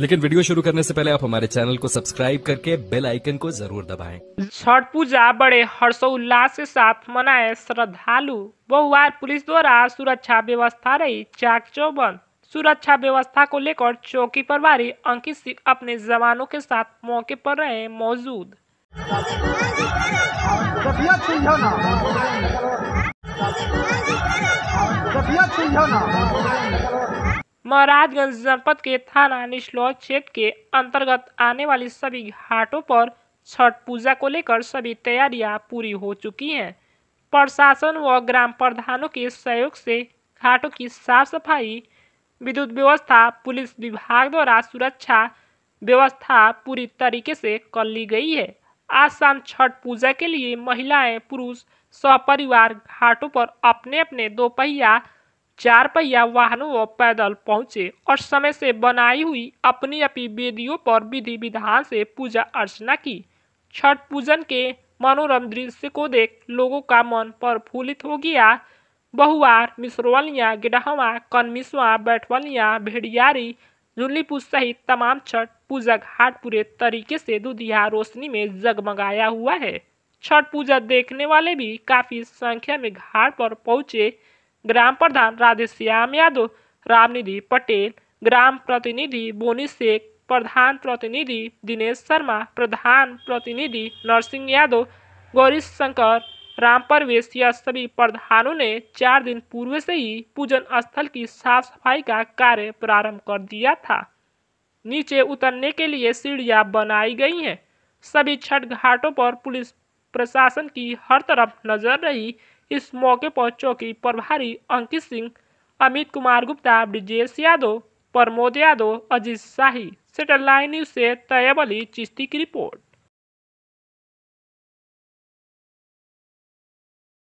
लेकिन वीडियो शुरू करने से पहले आप हमारे चैनल को सब्सक्राइब करके बेल आइकन को जरूर दबाएं। छठ पूजा बड़े हर्षोल्लास के साथ मनाए श्रद्धालु बहुवार पुलिस द्वारा सुरक्षा व्यवस्था रही चाक चौबंद सुरक्षा व्यवस्था को लेकर चौकी प्रभारी अंकित सिंह अपने जवानों के साथ मौके पर रहे मौजूद महाराजगंज जनपद के थाना निश्लौच क्षेत्र के अंतर्गत आने वाली सभी घाटों पर छठ पूजा को लेकर सभी तैयारियां पूरी हो चुकी हैं प्रशासन व ग्राम प्रधानों के सहयोग से घाटों की साफ सफाई विद्युत व्यवस्था पुलिस विभाग द्वारा सुरक्षा व्यवस्था पूरी तरीके से कर ली गई है आज शाम छठ पूजा के लिए महिलाएं पुरुष सपरिवार घाटों पर अपने अपने दोपहिया चार पहिया वाहनों व पैदल पहुंचे और समय से बनाई हुई अपनी अपनी वेदियों पर विधि विधान से पूजा अर्चना की छठ पूजन के मनोरम दृश्य को देख लोगों का मन प्रफुल्लित हो गया बहुआर मिसरवलियाँ गिडहवा कनमिसवा बैठवलियाँ भेड़ियारी झुल्लीपुर सहित तमाम छठ पूजा घाट पूरे तरीके से दुधिया रोशनी में जगमगाया हुआ है छठ पूजा देखने वाले भी काफ़ी संख्या में घाट पर पहुंचे ग्राम प्रधान राधेश्याम यादव रामनिधि पटेल ग्राम प्रतिनिधि बोनी शेख प्रधान प्रतिनिधि दिनेश शर्मा प्रधान प्रतिनिधि नरसिंह यादव गौरी शंकर राम परवेश या सभी प्रधानों ने चार दिन पूर्व से ही पूजन स्थल की साफ सफाई का कार्य प्रारंभ कर दिया था नीचे उतरने के लिए सीढ़ियां बनाई गई हैं सभी छठ घाटों पर पुलिस प्रशासन की हर तरफ नजर रही इस मौके पर चौकी प्रभारी अंकित सिंह अमित कुमार गुप्ता ब्रिजेश यादव प्रमोद यादव अजीत शाही सेटेलाइट न्यूज से तयब अली चिश्ती की रिपोर्ट